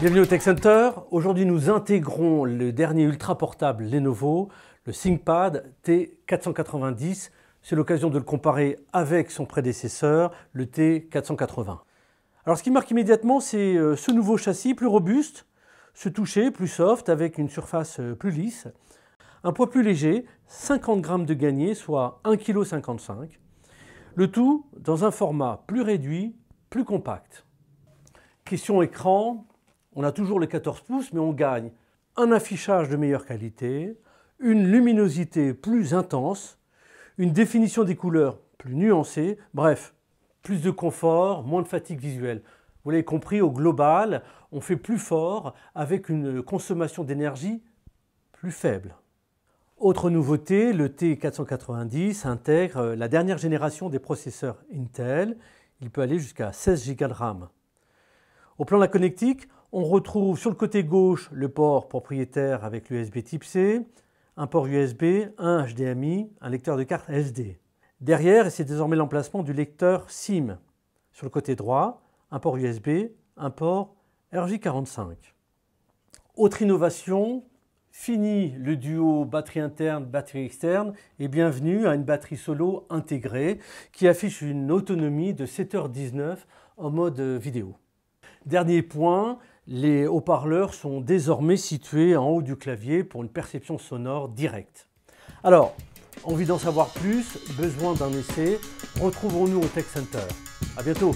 Bienvenue au Tech Center. Aujourd'hui, nous intégrons le dernier ultra portable Lenovo, le ThinkPad T490. C'est l'occasion de le comparer avec son prédécesseur, le T480. Alors, ce qui marque immédiatement, c'est euh, ce nouveau châssis plus robuste, ce toucher plus soft avec une surface euh, plus lisse. Un poids plus léger, 50 grammes de gagné, soit 1,55 kg. Le tout dans un format plus réduit, plus compact. Question écran, on a toujours les 14 pouces, mais on gagne un affichage de meilleure qualité, une luminosité plus intense, une définition des couleurs plus nuancée, bref, plus de confort, moins de fatigue visuelle. Vous l'avez compris, au global, on fait plus fort avec une consommation d'énergie plus faible. Autre nouveauté, le T490 intègre euh, la dernière génération des processeurs Intel. Il peut aller jusqu'à 16 Go de RAM. Au plan de la connectique, on retrouve sur le côté gauche le port propriétaire avec l'USB type C, un port USB, un HDMI, un lecteur de carte SD. Derrière, c'est désormais l'emplacement du lecteur SIM. Sur le côté droit, un port USB, un port RJ45. Autre innovation, fini le duo batterie interne, batterie externe et bienvenue à une batterie solo intégrée qui affiche une autonomie de 7h19 en mode vidéo. Dernier point, les haut-parleurs sont désormais situés en haut du clavier pour une perception sonore directe. Alors, envie d'en savoir plus, besoin d'un essai, retrouvons-nous au Tech Center. À bientôt